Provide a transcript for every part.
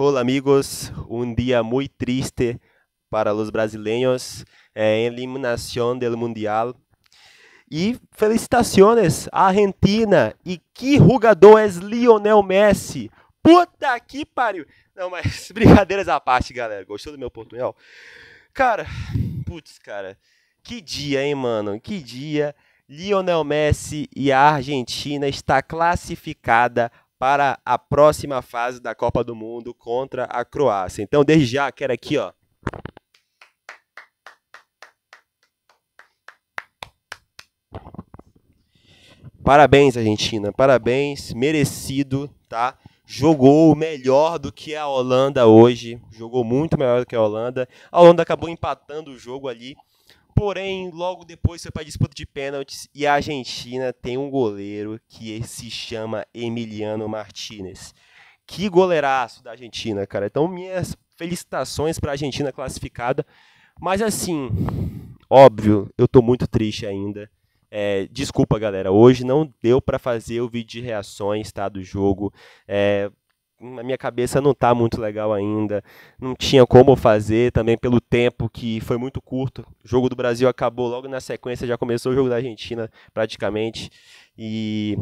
Olá amigos, um dia muito triste para os brasileiros, eh, eliminação do Mundial. E felicitações à Argentina. E que jogador é Lionel Messi? Puta que pariu! Não, mas brincadeiras à parte, galera. Gostou do meu portunhol? Cara, putz, cara. Que dia, hein, mano? Que dia. Lionel Messi e a Argentina está classificada para a próxima fase da Copa do Mundo contra a Croácia. Então, desde já, quero aqui, ó. Parabéns, Argentina. Parabéns, merecido, tá? Jogou melhor do que a Holanda hoje. Jogou muito melhor do que a Holanda. A Holanda acabou empatando o jogo ali Porém, logo depois foi para disputa de pênaltis e a Argentina tem um goleiro que se chama Emiliano Martinez. Que goleiraço da Argentina, cara. Então, minhas felicitações para a Argentina classificada. Mas assim, óbvio, eu estou muito triste ainda. É, desculpa, galera. Hoje não deu para fazer o vídeo de reações tá, do jogo. É, na minha cabeça não está muito legal ainda. Não tinha como fazer também pelo tempo que foi muito curto. O jogo do Brasil acabou logo na sequência, já começou o jogo da Argentina praticamente. E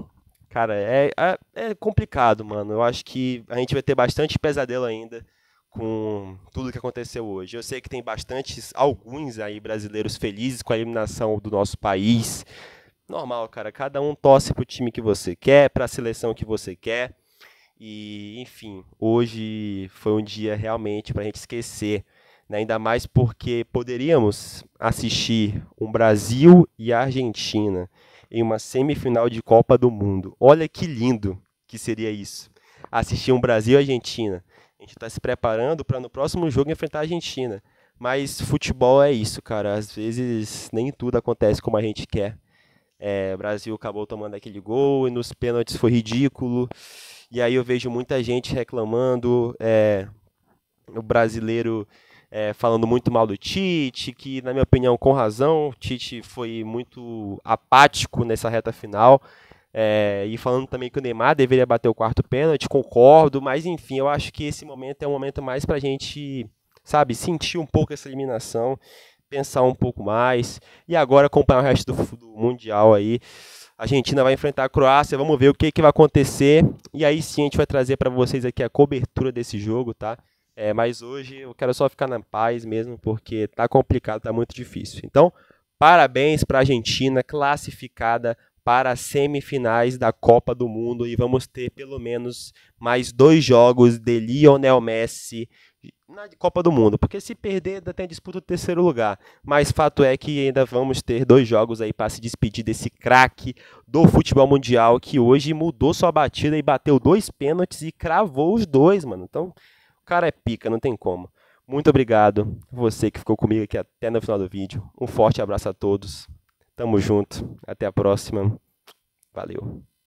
cara, é, é, é complicado, mano. Eu acho que a gente vai ter bastante pesadelo ainda com tudo que aconteceu hoje. Eu sei que tem bastantes, alguns aí brasileiros felizes com a eliminação do nosso país. Normal, cara. Cada um torce pro time que você quer, para a seleção que você quer. E, enfim, hoje foi um dia realmente para a gente esquecer, né? ainda mais porque poderíamos assistir um Brasil e Argentina em uma semifinal de Copa do Mundo. Olha que lindo que seria isso. Assistir um Brasil e Argentina. A gente está se preparando para no próximo jogo enfrentar a Argentina. Mas futebol é isso, cara. Às vezes nem tudo acontece como a gente quer. É, o Brasil acabou tomando aquele gol e nos pênaltis foi ridículo. E aí eu vejo muita gente reclamando, é, o brasileiro é, falando muito mal do Tite, que na minha opinião com razão, o Tite foi muito apático nessa reta final. É, e falando também que o Neymar deveria bater o quarto pênalti, concordo, mas enfim, eu acho que esse momento é um momento mais para a gente, sabe, sentir um pouco essa eliminação pensar um pouco mais e agora acompanhar o resto do, do Mundial aí. A Argentina vai enfrentar a Croácia, vamos ver o que, que vai acontecer. E aí sim a gente vai trazer para vocês aqui a cobertura desse jogo, tá? É, mas hoje eu quero só ficar na paz mesmo, porque tá complicado, tá muito difícil. Então, parabéns para a Argentina, classificada para as semifinais da Copa do Mundo. E vamos ter pelo menos mais dois jogos de Lionel Messi na Copa do Mundo, porque se perder ainda tem a disputa do terceiro lugar. Mas fato é que ainda vamos ter dois jogos aí para se despedir desse craque do futebol mundial que hoje mudou sua batida e bateu dois pênaltis e cravou os dois, mano. Então, o cara é pica, não tem como. Muito obrigado você que ficou comigo aqui até no final do vídeo. Um forte abraço a todos. Tamo junto. Até a próxima. Valeu.